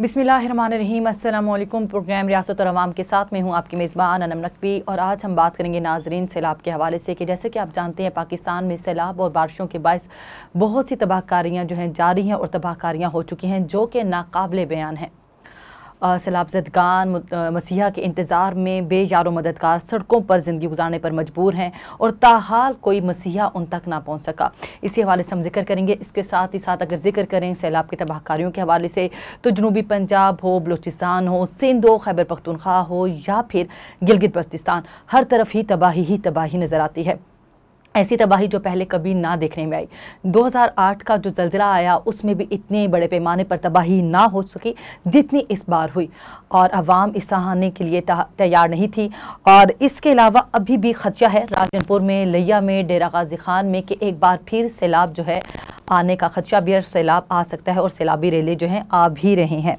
बिसमीम अल्लाम प्रोग्राम रियासत और आवाम के साथ में हूँ आपकी मेज़बान अनम नकवी और आज हम बात करेंगे नाजरीन सैलाब के हवाले से कि जैसे कि आप जानते हैं पाकिस्तान में सैलाब और बारिशों के बायस बहुत सी तबाहकारियाँ जो हैं जारी हैं और तबाहकारियाँ हो चुकी हैं जो कि नाकबले बयान हैं सैलाब जदगान मसीहा के इंतज़ार में बे यारो मददगार सड़कों पर ज़िंदगी गुजारने पर मजबूर हैं और ताहाल कोई मसीहा उन तक ना पहुँच सका इसी हवाले से हम जिक्र करेंगे इसके साथ ही साथ अगर जिक्र करें सैलाब की तबाहकारियों के हवाले से तो जनूबी पंजाब हो बलोचिस्तान हो सिंध हो खैबर पख्तनख्वा हो या फिर गिलगित बल्तिस्तान हर तरफ ही तबाही ही तबाही नज़र आती है ऐसी तबाही जो पहले कभी ना देखने में आई 2008 का जो जलजिला आया उसमें भी इतने बड़े पैमाने पर तबाही ना हो सकी जितनी इस बार हुई और आवाम इस सहाने के लिए तैयार नहीं थी और इसके अलावा अभी भी ख़दशा है राजनपुर में लिया में डेरा गाजी खान में कि एक बार फिर सैलाब जो है आने का खदशा भी है सैलाब आ सकता है और सैलाबी रेले जो हैं आ भी रहे हैं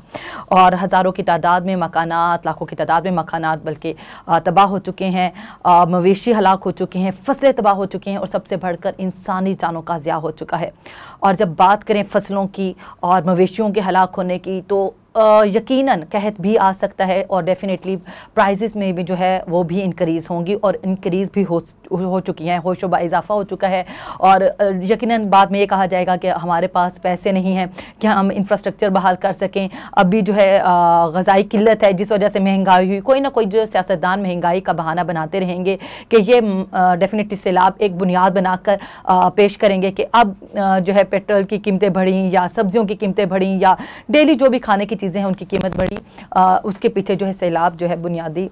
और हज़ारों की तादाद में मकाना लाखों की तादाद में मकाना बल्कि तबाह हो चुके हैं मवेशी हलाक हो चुके हैं फसलें तबाह हो चुकी हैं और सबसे बढ़कर इंसानी जानों का ज़्या हो चुका है और जब बात करें फसलों की और मवेशियों के हलाक होने की तो यकीनन कहत भी आ सकता है और डेफिनेटली प्राइजेस में भी जो है वो भी इंक्रीज़ होंगी और इंक्रीज़ भी हो हो चुकी हैं होशोबा इजाफा हो चुका है और यकीनन बाद में ये कहा जाएगा कि हमारे पास पैसे नहीं हैं कि हम इंफ्रास्ट्रक्चर बहाल कर सकें अभी जो है गजाई किल्लत है जिस वजह से महंगाई हुई कोई ना कोई जो सियासतदान महंगाई का बहाना बनाते रहेंगे कि ये डेफिनेटली सैलाब एक बुनियाद बनाकर पेश करेंगे कि अब जो है पेट्रोल की कीमतें बढ़ी या सब्जियों की कीमतें बढ़ी या डेली जो भी खाने की चीज़ें हैं उनकी कीमत बढ़ी उसके पीछे जो है सैलाब जो है बुनियादी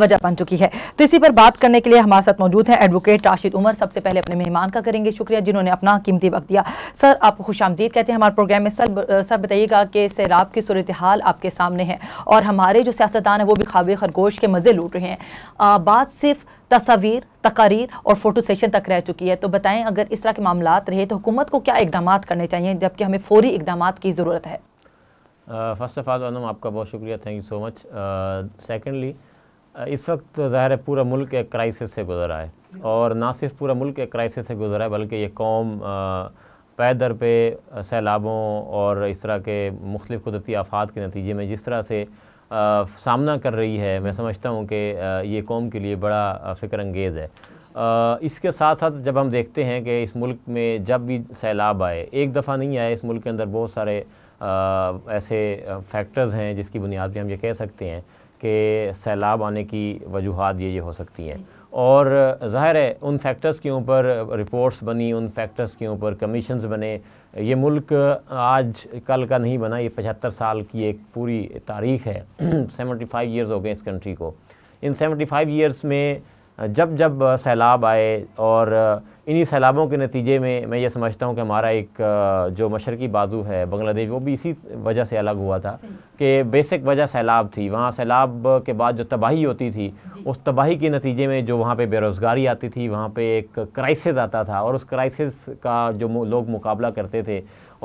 वजह बन चुकी है तो इसी पर बात करने के लिए हमारे साथ मौजूद हैं एडवोकेट राशिद उमर सबसे पहले अपने मेहमान का करेंगे शुक्रिया जिन्होंने अपना कीमती वक्त दिया सर आपको खुश आमदीद कहते हैं हमारे प्रोग्राम में सर सर बताइएगा कि सैलाब की सूरत हाल आपके सामने है और हमारे जो सियासतदान हैं वो भी खावे खरगोश के मज़े लूट रहे हैं आ, बात सिर्फ तस्वीर तकारीर और फोटो सेशन तक रह चुकी है तो बताएं अगर इस तरह के मामला रहे तो हुकूमत को क्या इकदाम करने चाहिए जबकि हमें फौरी इकदाम की ज़रूरत है फर्स्ट ऑफ ऑल अनम आपका बहुत शुक्रिया thank you so much secondly इस वक्त ज़ाहिर है पूरा मुल्क एक क्राइसिस से गुजरा है और ना सिर्फ पूरा मुल्क एक क्राइसिस से गुजरा है बल्कि ये कौम uh, पैदर पे uh, सैलाबों और इस तरह के मुख्तलिफ़ कुदरती आफात के नतीजे में जिस तरह से आ, uh, सामना कर रही है मैं समझता हूँ कि ये कौम के लिए बड़ा फ़िक्र अंगेज़ है आ, इसके साथ साथ जब हम देखते हैं कि इस मुल्क में जब भी सैलाब आए एक दफ़ा नहीं आए इस मुल्क के अंदर बहुत सारे ऐसे फैक्टर्स हैं जिसकी बुनियाद पर हम ये कह सकते हैं कि सैलाब आने की वजूहत ये ये हो सकती हैं और ज़ाहिर है उन फैक्टर्स के ऊपर रिपोर्ट्स बनी उन फैक्टर्स के ऊपर कमीशनस बने ये मुल्क आज कल का नहीं बना ये पचहत्तर साल की एक पूरी तारीख है सेवेंटी फाइव ईयर्स हो गए इस कंट्री को इन सेवेंटी फाइव ईयर्स में जब जब सैलाब आए और इन्हीं सैलाबों के नतीजे में मैं ये समझता हूँ कि हमारा एक जो मशरकी बाजू है बांग्लादेश वो भी इसी वजह से अलग हुआ था कि बेसिक वजह सैलाब थी वहाँ सैलाब के बाद जो तबाही होती थी उस तबाही के नतीजे में जो वहाँ पे बेरोज़गारी आती थी वहाँ पे एक क्राइसिस आता था और उस क्राइसिस का जो लोग मुकाबला करते थे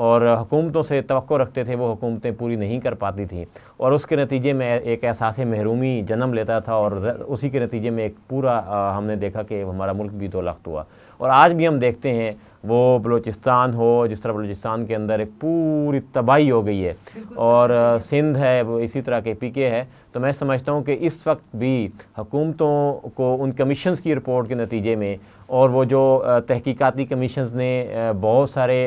और हुकूमतों से तो रखते थे वो हुकूमतें पूरी नहीं कर पाती थी और उसके नतीजे में एक एहसास महरूमी जन्म लेता था और उसी के नतीजे में एक पूरा हमने देखा कि हमारा मुल्क भी दो लख्त हुआ और आज भी हम देखते हैं वो बलूचिस्तान हो जिस तरह बलूचिस्तान के अंदर एक पूरी तबाही हो गई है और सिंध है वो इसी तरह के पी के है तो मैं समझता हूँ कि इस वक्त भी हुकूमतों को उन कमीशन की रिपोर्ट के नतीजे में और वो जो तहकीकती कमीशन ने बहुत सारे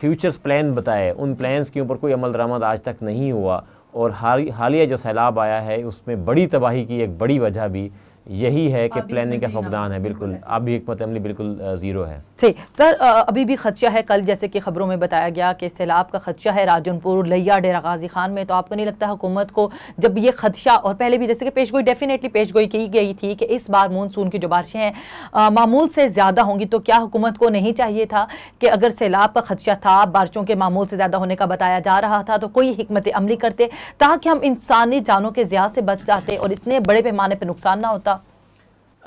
फ्यूचर्स प्लान बताए उन प्लान्स के ऊपर कोई अमल दरामद आज तक नहीं हुआ और हाल हालिया जो सैलाब आया है उसमें बड़ी तबाही की एक बड़ी वजह भी यही है कि प्लानिंग का फकदान है बिल्कुल अब हमत अमली बिल्कुल ज़ीरो है सही सर अभी भी खदशा है कल जैसे कि खबरों में बताया गया कि सैलाब का खदशा है राजनपुर लिया डेरा गाजी खान में तो आपको नहीं लगता हुकूमत को जब ये खदशा और पहले भी जैसे कि पेश गोई डेफिनेटली पेश गोई की गई थी कि इस बार मानसून की जो बारिशें हैं मामूल से ज़्यादा होंगी तो क्या हुकूमत को नहीं चाहिए था कि अगर सैलाब का खदशा था बारिशों के मामूल से ज़्यादा होने का बताया जा रहा था तो कोई हमत अमली करते ताकि हम इंसानी जानों के ज़्यादा से बच जाते और इतने बड़े पैमाने पर नुकसान ना होता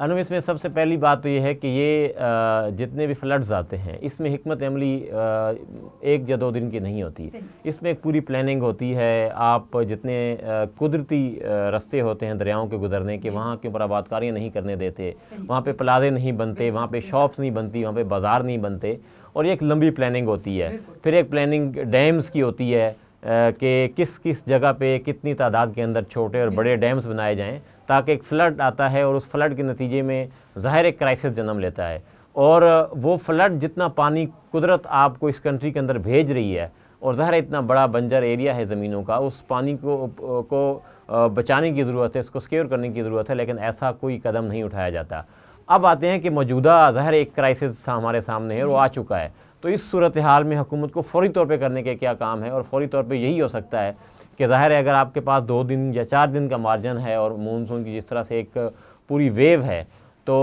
अनु इसमें सबसे पहली बात तो ये है कि ये जितने भी फ्लड्स आते हैं इसमें हमत अमली एक या दो दिन की नहीं होती इसमें एक पूरी प्लानिंग होती है आप जितने कुदरती रस्ते होते हैं दरियाओं के गुजरने के वहाँ के ऊपर आबादकारियाँ नहीं करने देते वहाँ पे प्लाजे नहीं बनते वहाँ पे शॉप्स नहीं बनती वहाँ पे बाज़ार नहीं बनते और ये एक लंबी प्लानिंग होती है फिर एक प्लानिंग डैम्स की होती है कि किस किस जगह पे कितनी तादाद के अंदर छोटे और बड़े डैम्स बनाए जाएँ ताकि एक फ्लड आता है और उस फ्लड के नतीजे में ज़ाहिर एक क्राइसिस जन्म लेता है और वो फ्लड जितना पानी कुदरत आपको इस कंट्री के अंदर भेज रही है और ज़ाहिर इतना बड़ा बंजर एरिया है ज़मीनों का उस पानी को को बचाने की ज़रूरत है इसको सिक्योर करने की ज़रूरत है लेकिन ऐसा कोई कदम नहीं उठाया जाता अब आते हैं कि मौजूदा ज़ाहिर एक क्राइसिस हमारे सामने है और आ चुका है तो इस सूरत हाल में हुकूमत को फौरी तौर पर करने के क्या काम है और फौरी तौर पर यही हो सकता है कि ज़ाहिर है अगर आपके पास दो दिन या चार दिन का मार्जन है और मानसून की जिस तरह से एक पूरी वेव है तो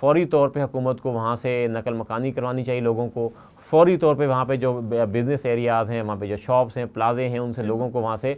फौरी तौर पे हुकूमत को वहाँ से नकल मकानी करवानी चाहिए लोगों को फौरी तौर पे वहाँ पे जो बिज़नेस एरियाज़ हैं वहाँ पे जो शॉप्स हैं प्लाजे हैं उनसे लोगों को वहाँ से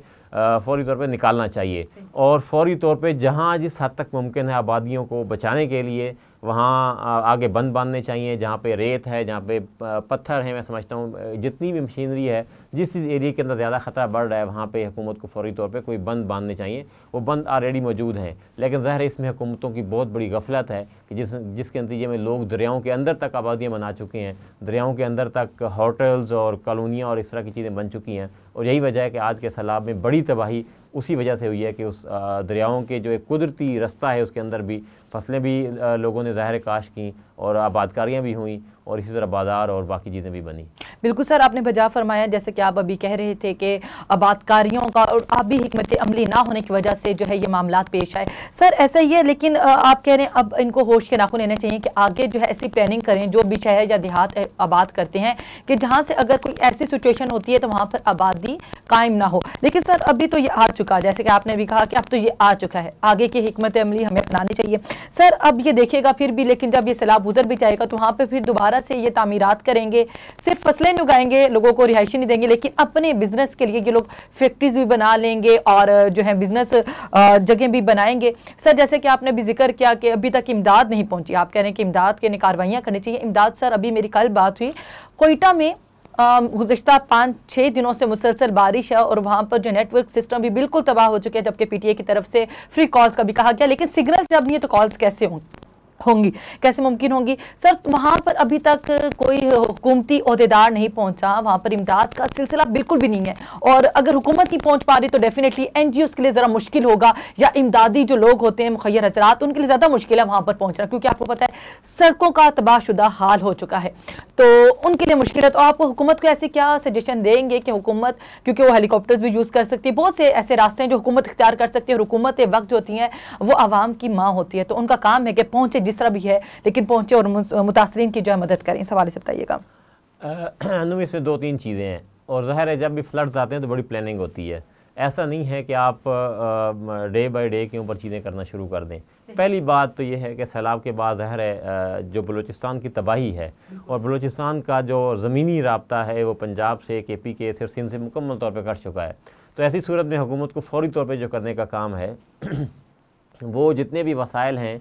फौरी तौर पे निकालना चाहिए और फौरी तौर पे जहाँ जिस हद तक मुमकिन है आबादियों को बचाने के लिए वहाँ आगे बंद बांधने चाहिए जहाँ पे रेत है जहाँ पे पत्थर है मैं समझता हूँ जितनी भी मशीनरी है जिस चीज़ एरिए के अंदर ज़्यादा ख़तरा बढ़ रहा है वहाँ पे हुकूमत को फौरी तौर पे कोई बंद बांधने चाहिए वो बंद ऑलरेडी मौजूद हैं लेकिन ज़ाहिर इसमें हुकूमतों की बहुत बड़ी गफलत है कि जिस जिसके नतीजे में लोग दरियाओं के अंदर तक आबादियाँ बना चुके हैं दरियाओं के अंदर तक होटल्स और कॉलोनियाँ और इस तरह की चीज़ें बन चुकी हैं और यही वजह है कि आज के सैलाब में बड़ी तबाही उसी वजह से हुई है कि उस दरियाओं के जो एक कुदरती रास्ता है उसके अंदर भी फसलें भी लोगों ने ज़ाहिर काश की और आबादकारियाँ भी हुई और इसी तरह बाजार और बाकी चीज़ें भी बनी बिल्कुल सर आपने बजा फरमाया जैसे कि आप अभी कह रहे थे कि आबादकारियों का और आप भी हमत अमली ना होने की वजह से जो है ये मामला पेश आए सर ऐसा ही है लेकिन आप कह रहे हैं अब इनको होश के नाखून लेना चाहिए कि आगे जो है ऐसी प्लानिंग करें जो भी शहर या देहात आबाद करते हैं कि जहाँ से अगर कोई ऐसी सिचुएशन होती है तो वहाँ पर आबादी कायम ना हो लेकिन सर अभी तो ये आ चुका है जैसे कि आपने भी कहा कि अब तो ये आ चुका है आगे की हमत अमली हमें अपनानी चाहिए सर अब ये देखिएगा फिर भी लेकिन जब ये सैलाब गुजर भी जाएगा तो वहाँ पर फिर दोबारा दोबारा से ये तमीरत करेंगे सिर्फ फसलें उगाएंगे लोगों को रिहायशी नहीं देंगे लेकिन अपने बिजनेस के लिए ये लोग फैक्ट्रीज भी बना लेंगे और जो है बिजनेस जगह भी बनाएंगे सर जैसे कि आपने भी जिक्र किया कि अभी तक इमदाद नहीं पहुंची आप कह रहे हैं कि इमदाद के लिए कार्रवाइयाँ करनी चाहिए इमदाद सर अभी मेरी कल बात हुई कोयटा में गुजशत पाँच छः दिनों से मुसलसल बारिश है और वहाँ पर जो नेटवर्क सिस्टम भी बिल्कुल तबाह हो चुके हैं जबकि पीटीए की तरफ से फ्री कॉल्स का भी कहा गया लेकिन सिग्नल जब नहीं है तो कॉल्स कैसे होंगे होंगी कैसे मुमकिन होंगी सर वहाँ पर अभी तक कोई हुकूमती अहदेदार नहीं पहुँचा वहाँ पर इमदाद का सिलसिला बिल्कुल भी नहीं है और अगर हुकूमत नहीं पहुँच पा रही तो डेफिनेटली एन जी ओज़ के लिए ज़रा मुश्किल होगा या इमदादी जो लोग होते हैं मुखैर हजरात उनके लिए ज़्यादा मुश्किल है वहाँ पर पहुँचना क्योंकि आपको पता है सड़कों का तबाहशुदा हाल हो चुका है तो उनके लिए मुश्किल है तो आप हुकूमत को ऐसे क्या सजेशन देंगे कि हुकूमत क्योंकि वो हेलीकॉप्टर्स भी यूज़ कर सकती है बहुत से ऐसे रास्ते हैं जो हुकूमत इख्तियार कर सकती है हुकूमत वक्त जो होती हैं वो आवाम की माँ होती है तो उनका काम है कि पहुँचे जिस तरह भी है लेकिन पहुँचे और मुतासरीन की जो है मदद करें इस हवाले से बताइएगा इसमें दो तीन चीज़ें हैं और ज़ाहिर है जब भी फ्लड्स आते हैं तो बड़ी प्लानिंग होती है ऐसा नहीं है कि आप डे बाय डे के ऊपर चीज़ें करना शुरू कर दें पहली बात तो यह है कि सैलाब के बाद जहर है जो बलूचिस्तान की तबाही है और बलूचिस्तान का जो ज़मीनी रबता है वो पंजाब से के पी के सिर सिंध से मुकम्मल तौर पर कट चुका है तो ऐसी सूरत में हुकूमत को फौरी तौर पर जो करने का काम है वो जितने भी वसाइल हैं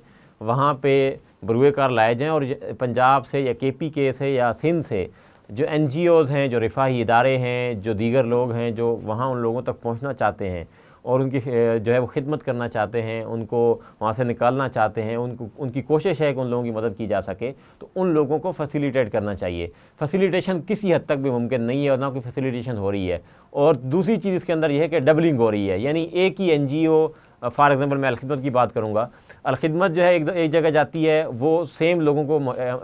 वहाँ पर बरुए कार लाए जाएँ और पंजाब से या के पी के से या सिंध से जो एन हैं जो रिफाही इदारे हैं जो दीगर लोग हैं जो वहाँ उन लोगों तक पहुँचना चाहते हैं और उनकी जो है वो खिदमत करना चाहते हैं उनको वहाँ से निकालना चाहते हैं उनको उनकी कोशिश है कि उन लोगों की मदद की जा सके तो उन लोगों को फैसिलिटेट करना चाहिए फैसिलिटेशन किसी हद तक भी मुमकिन नहीं है और ना कोई फैसिलिटेशन हो रही है और दूसरी चीज़ इसके अंदर यह है कि डबलिंग हो रही है यानी एक ही एन फॉर एग्ज़ाम्पल मैं अलखदमत की बात करूँगा अलखदमत जो है एक, एक जगह जाती है वो सेम लोगों को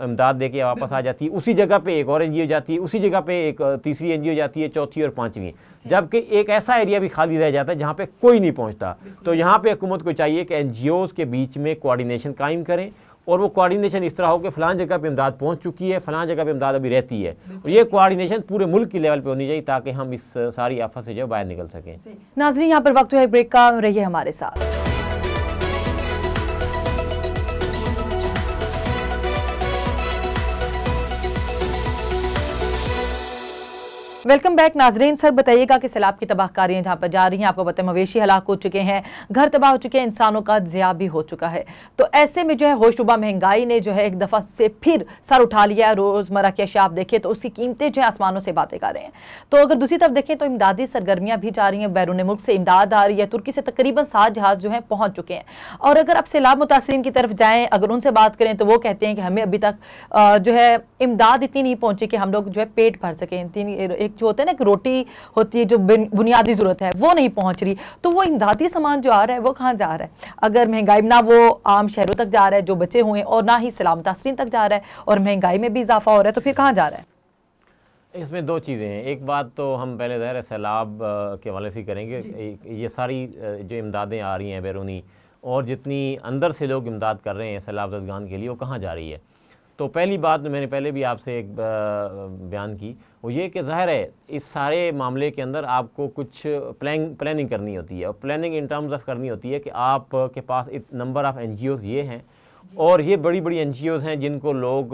इमदाद दे के वापस आ जाती है उसी जगह पे एक और एन जाती है उसी जगह पे एक तीसरी एन जाती है चौथी और पाँचवीं जबकि एक ऐसा एरिया भी खाली रह जाता है जहाँ पे कोई नहीं पहुँचता तो यहाँ पे हुकूमत को चाहिए कि एन के बीच में कोआर्डिनेशन कायम करें और वो कोऑर्डिनेशन इस तरह हो कि फलां जगह पर इमदाद पहुँच चुकी है फलां जगह पर इमदाद अभी रहती है और ये कोऑर्डिनेशन पूरे मुल्क की लेवल पर होनी चाहिए ताकि हम इस सारी आफत से जो बाहर निकल सकें नाजरी यहाँ पर वक्त है ब्रेक का रहिए हमारे साथ वेलकम बैक नाजरीन सर बताइएगा कि सैलाब की तबाहकारियाँ जहाँ पर जा रही हैं आपको बताए मवेशी हलाक हो चुके हैं घर तबाह हो चुके हैं इंसानों का ज़िया भी हो चुका है तो ऐसे में जो है होशुबा महंगाई ने जो है एक दफ़ा से फिर सर उठा लिया है रोज़मर्रा की अशा आप देखें तो उसकी कीमतें जो है आसमानों से बातें कर रहे हैं तो अगर दूसरी तरफ देखें तो इमदादी सरगर्मियाँ भी जा रही हैं बैरून मुल्क से इमदाद आ रही है तुर्की से तकरीबन सात जहाज़ जो है पहुँच चुके हैं और अगर आप सैलाब मुतासरी की तरफ जाएँ अगर उनसे बात करें तो वो कहते हैं कि हमें अभी तक जो है इमदाद इतनी नहीं पहुँची कि हम लोग जो है पेट भर सकें इतनी एक जो होता है ना कि रोटी होती है जो बुनियादी ज़रूरत है वो नहीं पहुँच रही तो वो इमदादी सामान जो आ रहा है वो कहाँ जा रहा है अगर महंगाई ना वो आम शहरों तक जा रहा है जो बचे हुए हैं और ना ही सलाम तासरीन तक जा रहा है और महंगाई में भी इजाफा हो रहा है तो फिर कहाँ जा रहा है इसमें दो चीज़ें हैं एक बात तो हम पहले ज़ाहिर सैलाब के हवाले से करेंगे ये सारी जो इमदादें आ रही हैं बैरूनी और जितनी अंदर से लोग इमदाद कर रहे हैं सैलाब जदगान के लिए वो कहाँ जा रही है तो पहली बात तो मैंने पहले भी आपसे एक बयान की वो ये कि ज़ाहिर है इस सारे मामले के अंदर आपको कुछ प्लान प्लानिंग करनी होती है और प्लानिंग इन टर्म्स ऑफ करनी होती है कि आप के पास नंबर ऑफ़ एन ये हैं और ये बड़ी बड़ी एन हैं जिनको लोग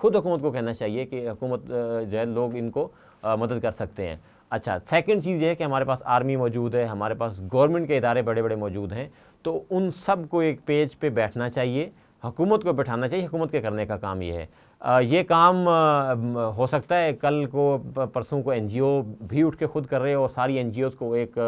ख़ुद हुकूमत को कहना चाहिए कि हुकूमत जो है लोग इनको मदद कर सकते हैं अच्छा सेकंड चीज़ ये है कि हमारे पास आर्मी मौजूद है हमारे पास गवर्नमेंट के इदारे बड़े बड़े मौजूद हैं तो उन सब को एक पेज पे बैठना चाहिए हुकूमत को बैठाना चाहिए हुकूमत के करने का काम ये है ये काम हो सकता है कल को परसों को एनजीओ भी उठ के खुद कर रहे हो और सारी एन को एक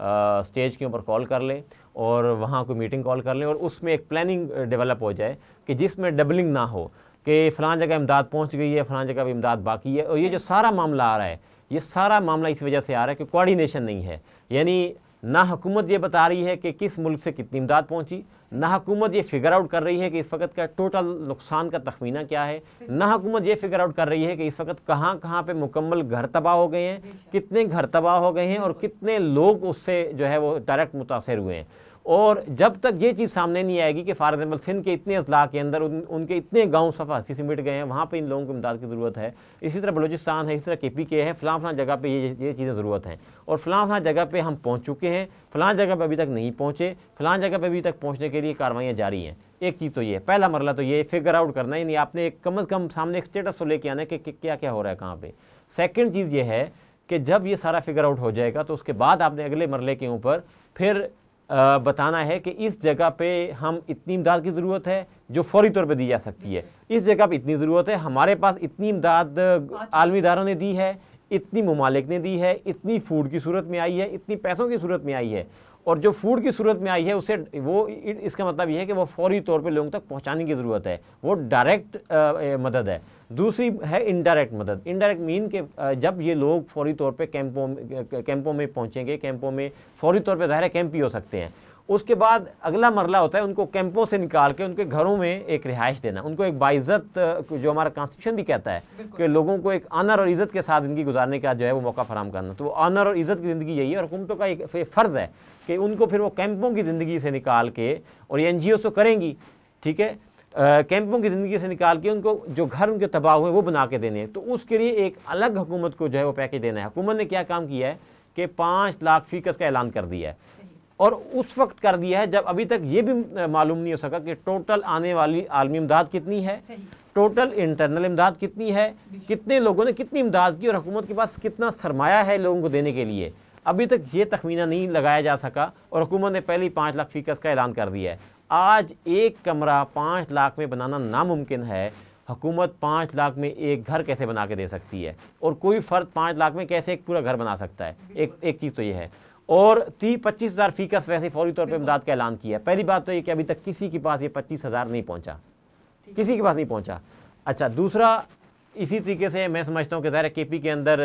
आ, स्टेज के ऊपर कॉल कर लें और वहाँ कोई मीटिंग कॉल कर लें और उसमें एक प्लानिंग डेवलप हो जाए कि जिसमें डबलिंग ना हो कि फ़लाँ जगह इमदाद पहुँच गई है फ़लाँ जगह भी इमदाद बाकी है और ये जो सारा मामला आ रहा है ये सारा मामला इस वजह से आ रहा है कि कोऑर्डिनेशन नहीं है यानी ना हुकूमत ये बता रही है कि किस मुल्क से कितनी इमदाद पहुँची ना हुकूमत ये फिगर आउट कर रही है कि इस वक्त का टोटल नुकसान का तखमीना क्या है ना हुकूमत ये फिगर आउट कर रही है कि इस वक्त कहाँ कहाँ पे मुकम्मल घर तबाह हो गए हैं कितने घर तबाह हो गए हैं और कितने लोग उससे जो है वो डायरेक्ट मुतासर हुए हैं और जब तक ये चीज़ सामने नहीं आएगी कि फॉर एग्जाम्पल सिंध के इतने अजला के अंदर उन, उनके इतने गांव सफ़ा हंसी सिमट गए हैं वहाँ पे इन लोगों को इमदाद की ज़रूरत है इसी तरह बलोचिस्तान है इसी तरह के पी के है फ़लाँ फलां जगह पे ये ये चीज़ें ज़रूरत हैं और फ़लाँ फलां जगह पे हम पहुँच चुके हैं फ़लाँ जगह पर अभी तक नहीं पहुँचे फ़लाँ जगह पर अभी तक पहुँचने के लिए कार्रवाइयाँ जारी हैं एक चीज़ तो ये है पहला मरला तो ये फिगर आउट करना है यानी आपने कम अज़ कम सामने एक स्टेटस तो लेके आना है कि क्या क्या हो रहा है कहाँ पर सेकेंड चीज़ ये है कि जब ये सारा फिगर आउट हो जाएगा तो उसके बाद आपने अगले मरले के ऊपर फिर बताना है कि इस जगह पे हम इतनी इमदाद की ज़रूरत है जो फौरी तौर पे दी जा सकती है इस जगह पे इतनी ज़रूरत है हमारे पास इतनी इमदाद आलमी इदारों ने दी है इतनी ममालिक ने दी है इतनी फूड की सूरत में आई है इतनी पैसों की सूरत में आई है और जो फूड की सूरत में आई है उसे वो इसका मतलब ये है कि वो फौरी तौर पे लोगों तक पहुंचाने की ज़रूरत है वो डायरेक्ट मदद है दूसरी है इनडायरेक्ट मदद इनडायरेक्ट मीन के जब ये लोग फौरी तौर पे कैंपों कैंपों में पहुंचेंगे कैंपों में फौरी तौर पे ज़ाहिर कैंप ही हो सकते हैं उसके बाद अगला मरला होता है उनको कैंपों से निकाल के उनके घरों में एक रिहाइश देना उनको एक बाइज़त जो हमारा कॉन्स्टिट्यूशन भी कहता है कि लोगों को एक आनर और इज़्ज़त के साथ ज़िंदगी गुजारने का जो है वो मौका फराम करना तो वो आनर और इज़्ज़त की ज़िंदगी यही है और हुकूमतों का एक फ़र्ज़ है कि उनको फिर वो कैंपों की ज़िंदगी से निकाल के और एन जी तो करेंगी ठीक है कैंपों की ज़िंदगी से निकाल के उनको जो घर उनके तबाह हुए वो बना के देने हैं तो उसके लिए एक अलग हुकूमत को जो है वो पैकेज देना है हुकूमत ने क्या काम किया है कि पाँच लाख फीकस का ऐलान कर दिया है और उस वक्त कर दिया है जब अभी तक ये भी मालूम नहीं हो सका कि टोटल आने वाली आलमी इमदाद कितनी है टोटल इंटरनल इमदाद कितनी है कितने लोगों ने कितनी इमदाद की और हुकूमत के पास कितना सरमाया है लोगों को देने के लिए अभी तक ये तखमीना नहीं लगाया जा सका और हुकूमत ने पहले ही पाँच लाख फीकस का ऐलान कर दिया है आज एक कमरा पाँच लाख में बनाना नामुमकिन है हुकूमत पाँच लाख में एक घर कैसे बना के दे सकती है और कोई फ़र्द पाँच लाख में कैसे एक पूरा घर बना सकता है एक एक चीज़ तो ये है और ती पच्चीस हज़ार फीकस वैसे फौरी तौर पर इमदाद का ऐलान किया पहली बात तो ये कि अभी तक किसी के पास ये पच्चीस हज़ार नहीं पहुँचा किसी के पास नहीं पहुँचा अच्छा दूसरा इसी तरीके से मैं समझता हूँ कि ज़ाहिर के पी के अंदर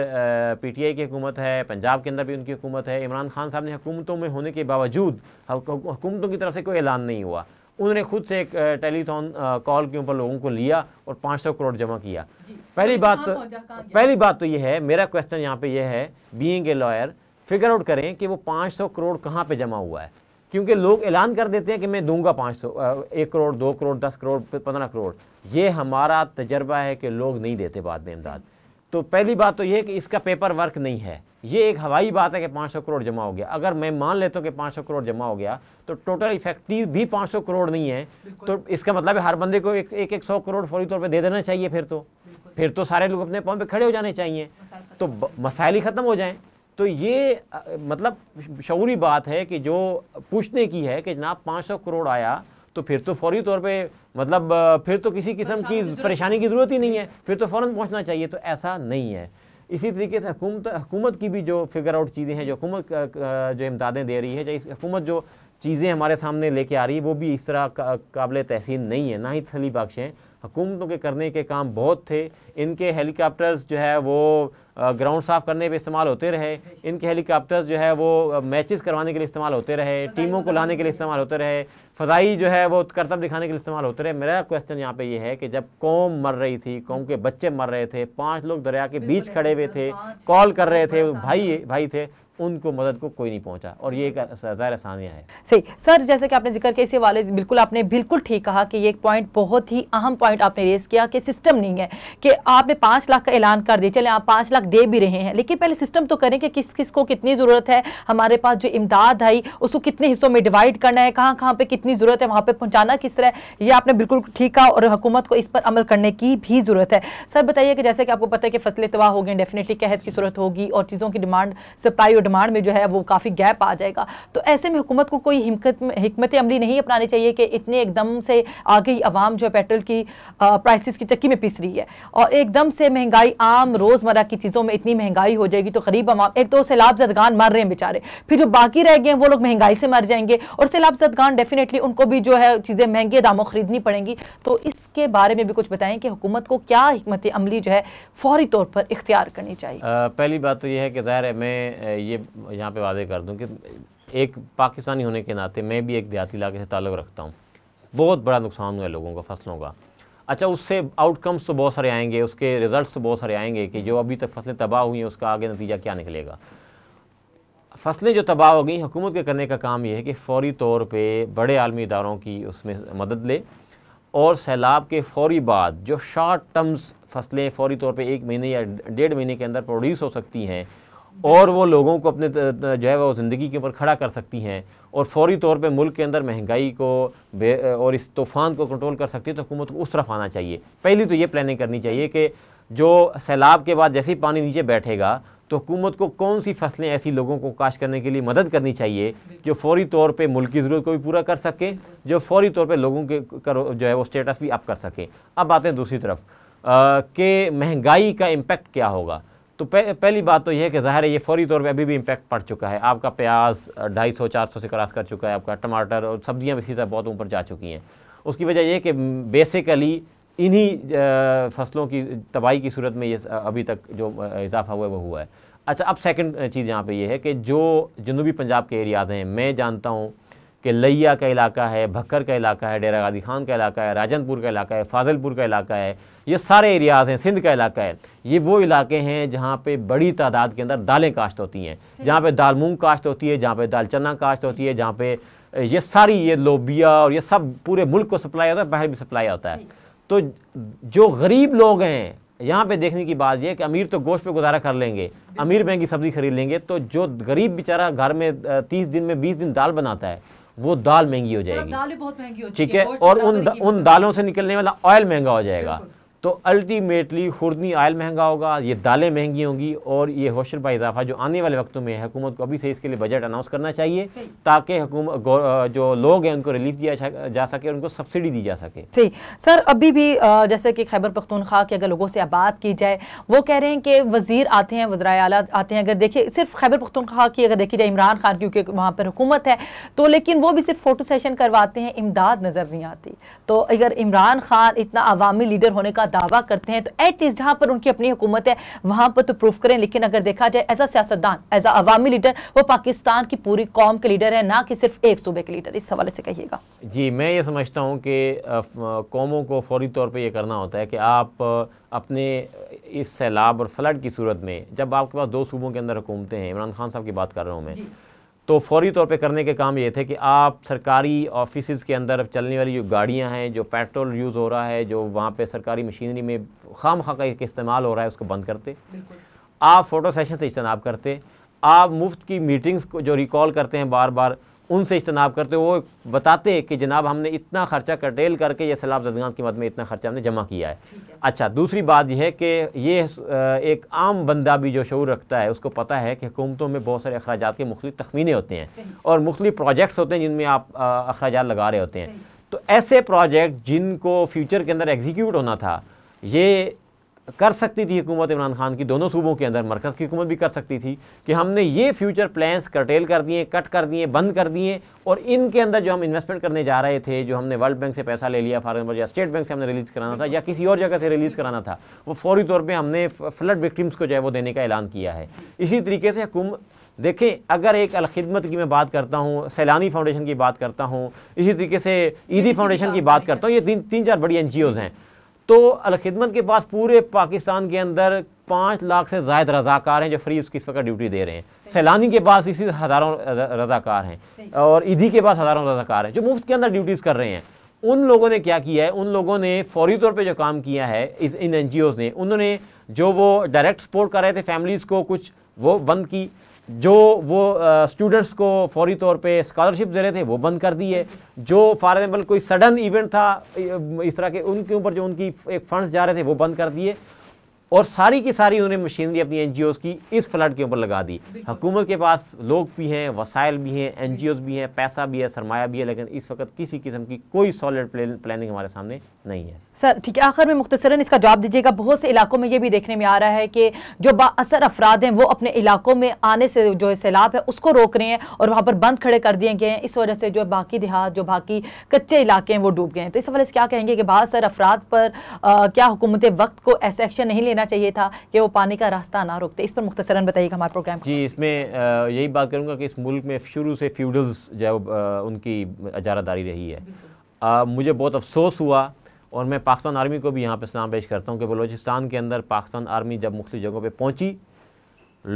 पी टी आई की हुकूमत है पंजाब के अंदर भी उनकी हुकूमत है इमरान खान साहब ने हुकूमतों में होने के बावजूद हुकूमतों की तरफ से कोई ऐलान नहीं हुआ उन्होंने खुद से एक टेलीथॉन कॉल के ऊपर लोगों को लिया और सौ करोड़ जमा किया पहली बात तो, पहली बात तो ये है मेरा क्वेश्चन यहाँ पर यह है being a lawyer figure out करें कि वो 500 करोड़ कहाँ पे जमा हुआ है क्योंकि लोग ऐलान कर देते हैं कि मैं दूंगा 500 एक करोड़ दो करोड़ दस करोड़ पंद्रह करोड़ ये हमारा तजर्बा है कि लोग नहीं देते बाद में इमदाद तो पहली बात तो ये कि इसका पेपर वर्क नहीं है ये एक हवाई बात है कि 500 करोड़ जमा हो गया अगर मैं मान लेता हूँ कि 500 करोड़ जमा हो गया तो टोटल इफेक्टिव भी 500 करोड़ नहीं है तो इसका मतलब है हर बंदे को एक एक, एक सौ करोड़ फौरी तौर पर दे देना चाहिए फिर तो फिर तो सारे लोग अपने पाँव पे खड़े हो जाने चाहिए तो मसाइल ही ख़त्म हो जाएँ तो ये मतलब शौरी बात है कि जो पूछने की है कि जनाब 500 करोड़ आया तो फिर तो फौरी तौर पे मतलब फिर तो किसी किस्म की परेशानी की ज़रूरत ही नहीं है फिर तो फ़ौरन पहुंचना चाहिए तो ऐसा नहीं है इसी तरीके से हुकूमत हुकूमत की भी जो फिगर आउट चीज़ें हैं जो हुकूमत जो इमदादें दे रही है या इस हुकूमत जो चीज़ें हमारे सामने लेके आ रही है वो भी इस तरह का काबिल तहसीन नहीं है ना ही थली बख्शें हुकूमतों के करने के काम बहुत थे इनके हेलीकॉप्टर्स जो है वो ग्राउंड साफ़ करने पे इस्तेमाल होते रहे इनके हेलीकॉप्टर्स जो है वो मैचेस करवाने के लिए इस्तेमाल होते रहे टीमों को लाने के लिए इस्तेमाल होते रहे फ़जाई जो है वो करतब दिखाने के लिए इस्तेमाल होते रहे मेरा क्वेश्चन यहाँ पे ये है कि जब कौम मर रही थी कौम के बच्चे मर रहे थे पाँच लोग दरिया के बीच खड़े हुए थे कॉल कर रहे थे भाई भाई थे उनको मदद को कोई नहीं पहुंचा और ये एक ज़ाहिर आसानियाँ है सही सर जैसे कि आपने जिक्र किया इसी वाले बिल्कुल आपने बिल्कुल ठीक कहा कि ये एक पॉइंट बहुत ही अहम पॉइंट आपने रेस किया कि सिस्टम नहीं है कि आपने पाँच लाख का ऐलान कर दिया चले आप पाँच लाख दे भी रहे हैं लेकिन पहले सिस्टम तो करें कि किस किस को कितनी ज़रूरत है हमारे पास जो इमदाद आई उसको कितने हिस्सों में डिवाइड करना है कहाँ कहाँ पर कितनी ज़रूरत है वहाँ पर पहुँचाना किस तरह ये आपने बिल्कुल ठीक कहा और हुकूमत को इस पर अमल करने की भी ज़रूरत है सर बताइए कि जैसे कि आपको पता है कि फसलें तबाह हो गई डेफिनेटली कहत की सूरत होगी और चीज़ों की डिमांड सप्लाई और डिमांड में जो है वो काफ़ी गैप आ जाएगा तो ऐसे में हुकूमत को कोई हमत अमली नहीं अपनानी चाहिए कि इतने एकदम से आगे आवाम जो है पेट्रोल की प्राइसिस की चक्की में पिस रही है और एकदम से महंगाई आम रोज़मर्रा की चीज़ों में इतनी महंगाई हो जाएगी तो गरीब आवाम एक तो सैलाब जदगान मर रहे हैं बेचारे फिर जो बाकी रह गए हैं वो लोग महंगाई से मर जाएंगे और सैलाब जदगान डेफिनेटली उनको भी जो है चीज़ें महंगे दामों खरीदनी पड़ेंगी तो इसके बारे में भी कुछ बताएं कि हुकूमत को क्या हमत अमली जो है फौरी तौर पर इख्तियार करनी चाहिए आ, पहली बात तो यह है कि ज़ाहिर है मैं ये ये यहाँ पे वादे कर दूँ कि एक पाकिस्तानी होने के नाते मैं भी एक देहाती इलाके से ताल्लुक़ रखता हूँ बहुत बड़ा नुकसान हुआ है लोगों का फसलों का अच्छा उससे आउटकम्स तो बहुत सारे आएंगे उसके रिज़ल्ट तो बहुत सारे आएंगे कि जो अभी तक फसलें तबाह हुई हैं उसका आगे नतीजा क्या निकलेगा फसलें जो तबाह हो गई हुकूमत के करने का काम यह है कि फौरी तौर पर बड़े आलमी इदारों की उसमें मदद ले और सैलाब के फौरी बाद जो शॉर्ट टर्म्स फसलें फौरी तौर पर एक महीने या डेढ़ महीने के अंदर प्रोड्यूस हो सकती हैं और वो लोगों को अपने जो है वो ज़िंदगी के ऊपर खड़ा कर सकती हैं और फौरी तौर पे मुल्क के अंदर महंगाई को और इस तूफ़ान को कंट्रोल कर सकती है तो हुकूमत को उस तरफ आना चाहिए पहली तो ये प्लानिंग करनी चाहिए कि जो सैलाब के बाद जैसे ही पानी नीचे बैठेगा तो हुकूमत को कौन सी फसलें ऐसी लोगों को काश करने के लिए मदद करनी चाहिए जो फौरी तौर पे मुल्क की ज़रूरत को भी पूरा कर सके जो फौरी तौर पे लोगों के करो जो है वो स्टेटस भी अप कर सकें अब आते हैं दूसरी तरफ कि महंगाई का इम्पेक्ट क्या होगा तो पह, पहली बात तो यह है कि ज़ाहिर है ये फौरी तौर पे अभी भी इम्पैक्ट पड़ चुका है आपका प्याज ढाई सौ चार सौ से क्रॉस कर चुका है आपका टमाटर और सब्ज़ियाँ भी खीसा बहुत ऊपर जा चुकी हैं उसकी वजह यह कि बेसिकली इन्हीं फसलों की तबाही की सूरत में ये अभी तक जो इजाफा हुआ है वो हुआ है अच्छा अब सेकंड चीज़ यहाँ पे ये यह है कि जो जनूबी पंजाब के एरियाज़ हैं मैं जानता हूँ कि लैया का इलाका है भक्कर का इलाका है डेरा गाजी खान का इलाका है राजनपुर का इलाका है फाजलपुर का इलाका है ये सारे एरियाज़ हैं सिंध का इलाका है ये वो इलाके हैं जहाँ पे बड़ी तादाद के अंदर दालें काश्त होती हैं जहाँ पे दाल मूंग काश्त होती है जहाँ पे दाल चना काश्त होती है जहाँ पे ये सारी ये लोबिया और ये सब पूरे मुल्क को सप्लाई होता है बाहर भी सप्लाई होता है तो जो गरीब लोग हैं यहाँ पे देखने की बात यह कि अमीर तो गोश्त पे गुजारा कर लेंगे अमीर महंगी सब्ज़ी खरीद लेंगे तो जो गरीब बेचारा घर में तीस दिन में बीस दिन दाल बनाता है वो दाल महंगी हो जाएगी दाल बहुत महंगी हो ठीक है और उन उन दालों से निकलने वाला ऑयल महंगा हो जाएगा तो अल्टीमेटली खुर्दनी आयल महंगा होगा ये दालें महंगी होंगी और ये होशर का इजाफा जो आने वाले वक्तों में हैकूमत हुकूमत को अभी से इसके लिए बजट अनाउंस करना चाहिए ताकि जो लोग हैं उनको रिलीफ दिया जा सके उनको सब्सिडी दी जा सके सही सर अभी भी जैसे कि खैबर पख्तूनख्वा की अगर लोगों से बात की जाए वो कह रहे हैं कि वजीर आते हैं वजरा आला आते हैं अगर देखिए सिर्फ खैबर पख्तूनख्वा की अगर देखी जाए इमरान खान क्योंकि वहाँ पर हुकूमत है तो लेकिन वो भी सिर्फ फ़ोटो सेशन करवाते हैं इमदाद नज़र नहीं आती तो अगर इमरान खान इतना आवामी लीडर होने का दावा करते हैं तो एटलीस्ट जहां पर उनकी अपनी हुकूमत है वहां पर तो प्रूफ करें लेकिन अगर देखा जाए एज अ सियासतदान एज अवामी लीडर वो पाकिस्तान की पूरी कौम के लीडर है ना कि सिर्फ एक सूबे के लीडर इस हवाले से कहिएगा जी मैं ये समझता हूँ कि कौमों को फौरी तौर पर यह करना होता है कि आप अपने इस सैलाब और फ्लड की सूरत में जब आपके पास दो सूबों के अंदर हुकूमतें हैं इमरान खान साहब की बात कर रहा हूँ मैं तो फौरी तौर पे करने के काम ये थे कि आप सरकारी ऑफिस के अंदर चलने वाली जो गाड़ियाँ हैं जो पेट्रोल यूज़ हो रहा है जो वहाँ पर सरकारी मशीनरी में खाम खा का इस्तेमाल हो रहा है उसको बंद करते आप फ़ोटो सेशन से इजतनाब करते आप मुफ्त की मीटिंग्स को जो रिकॉल करते हैं बार बार उनसे इजतनाब करते वो बताते हैं कि जनाब हमने इतना खर्चा कटेल करके ये सैलाब जजगान की मद में इतना खर्चा हमने जमा किया है अच्छा दूसरी बात यह है कि ये एक आम बंदा भी जो शूर रखता है उसको पता है कि हुकूमतों में बहुत सारे अखराज के मुख्त तखमीने होते हैं और मुख्तु प्रोजेक्ट्स होते हैं जिनमें आप अखराज लगा रहे होते हैं तो ऐसे प्रोजेक्ट जिनको फ्यूचर के अंदर एग्जीक्यूट होना था ये कर सकती थी हुकूमत इमरान खान की दोनों सूबों के अंदर मरकज़ की हुकूमत भी कर सकती थी कि हमने ये फ्यूचर प्लान्स करटेल कर दिए कट कर दिए बंद कर दिए और इनके अंदर जो हम इन्वेस्टमेंट करने जा रहे थे जो हमने वर्ल्ड बैंक से पैसा ले लिया फॉर एग्जाम्पल या स्टेट बैंक से हमने रिलीज़ कराना था या किसी और जगह से रिलीज़ कराना था वो फौरी तौर पर हमने फ्लड विक्टिम्स को जो है वो देने का ऐलान किया है इसी तरीके से हुकूमत देखें अगर एक अलखिदमत की मैं बात करता हूँ सैलानी फाउंडेशन की बात करता हूँ इसी तरीके से ईदी फाउंडेशन की बात करता हूँ ये तीन तीन चार बड़ी एन हैं तो अलखदमत के पास पूरे पाकिस्तान के अंदर पाँच लाख से जायद रजाकार हैं जो फ्री उसकी इस वक्त ड्यूटी दे रहे हैं सैलानी के पास इसी हज़ारों रजाकार हैं और ईदी के पास हज़ारों रजाकार हैं जो मुफ्त के अंदर ड्यूटीज़ कर रहे हैं उन लोगों ने क्या किया है उन लोगों ने फौरी तौर पे जो काम किया है इस इन एन ने उन्होंने जो वो डायरेक्ट सपोर्ट कर रहे थे फैमिलीज़ को कुछ वो बंद की जो वो स्टूडेंट्स को फौरी तौर पे स्कॉलरशिप दे रहे थे वो बंद कर दिए जो फॉर एग्जाम्पल कोई सडन इवेंट था इस तरह के उनके ऊपर जो उनकी एक फंड्स जा रहे थे वो बंद कर दिए और सारी की सारी उन्होंने मशीनरी अपनी एन की इस फ्लड के ऊपर लगा दी हुकूमत के पास लोग भी हैं वसाइल भी हैं एन भी हैं पैसा भी है सरमाया भी है लेकिन इस वक्त किसी किस्म की कोई सॉलिड प्लानिंग हमारे सामने नहीं है सर ठीक है आखिर में मुख्तसरा इसका जवाब दीजिएगा बहुत से इलाकों में ये भी देखने में आ रहा है कि जो बासर अफराद हैं वो अपने इलाकों में आने से जो है सैलाब है उसको रोक रहे हैं और वहाँ पर बंद खड़े कर दिए गए हैं इस वजह से जो बाकी देहात जो बाकी कच्चे इलाके हैं वो डूब गए हैं तो इस हवाले से क्या कहेंगे कि बासर अफराद पर क्या हुकूमत वक्त को ऐसा एक्शन नहीं लेना करना चाहिए था कि वो पानी का रास्ता ना रोकते इस पर मुख्तसरा बताइएगा हमारे प्रोग्राम जी इसमें यही बात करूँगा कि इस मुल्क में शुरू से फ्यूडल्स जो है उनकी अजारादारी रही है मुझे बहुत अफसोस हुआ और मैं पाकिस्तान आर्मी को भी यहाँ पर सलाम पेश करता हूँ कि बलोचिस्तान के अंदर पाकिस्तान आर्मी जब मुख्तु जगहों पर पहुँची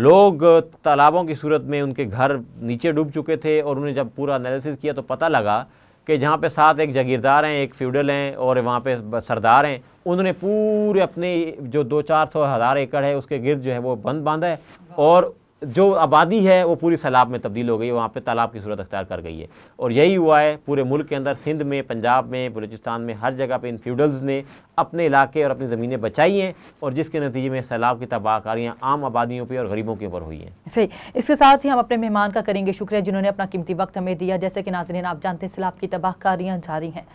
लोग तालाबों की सूरत में उनके घर नीचे डूब चुके थे और उन्हें जब पूरा एनालिसिस किया तो पता लगा कि जहाँ पे साथ एक जागीरदार हैं एक फ्यूडल हैं और वहाँ पे सरदार हैं उन्होंने पूरे अपने जो दो चार सौ हज़ार एकड़ है उसके गिर्द जो है वो बंद बांधा है और जो आबादी है वो पूरी सैलाब में तब्दील हो गई है वहाँ पर तालाब की सूरत अख्तियार कर गई है और यही हुआ है पूरे मुल्क के अंदर सिंध में पंजाब में बलूचिस्तान में हर जगह पे इन फ्यूडल्स ने अपने इलाके और अपनी ज़मीनें बचाई हैं और जिसके नतीजे में सैलाब की तबाहकारियाँ आम आबादियों पर और गरीबों के ऊपर हुई हैं सही इसके साथ ही हम अपने मेहमान का करेंगे शुक्रिया जिन्होंने अपना कीमती वक्त हमें दिया जैसे कि नाजरीन आप जानते हैं सैलाब की तबाहकारियाँ जारी हैं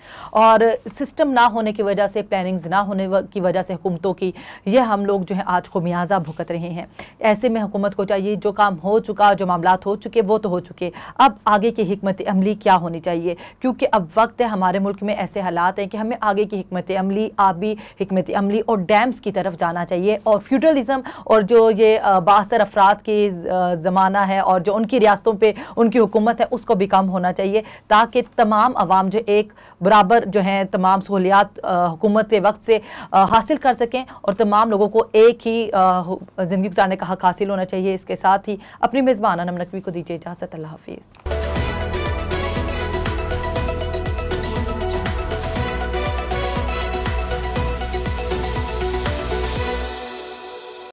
और सिस्टम ना होने की वजह से प्लानिंग्स ना होने की वजह से हुकूमतों की यह हम लोग जो है आज को मियाजा भुगत रहे हैं ऐसे में हुकूमत को चाहिए कि जो काम हो चुका जो मामला हो चुके वो तो हो चुके अब आगे की हमत अमली क्या होनी चाहिए क्योंकि अब वक्त है हमारे मुल्क में ऐसे हालात हैं कि हमें आगे की हमत अमली आबी हमत अमली और डैम्स की तरफ जाना चाहिए और फ्यूडलिज़म और जो ये बासर अफराद की ज़माना है और जो उनकी रियासतों पर उनकी हुकूमत है उसको भी कम होना चाहिए ताकि तमाम आवाम जो एक बराबर जो हैं तमाम सहूलियात हुकूमत के वक्त से हासिल कर सकें और तमाम लोगों को एक ही ज़िंदगी गुजारने का हक हासिल होना चाहिए इसके साथ ही अपनी मेज़बान अनम नकवी को दीजिए इजाज़त अल्लाह हाफिज़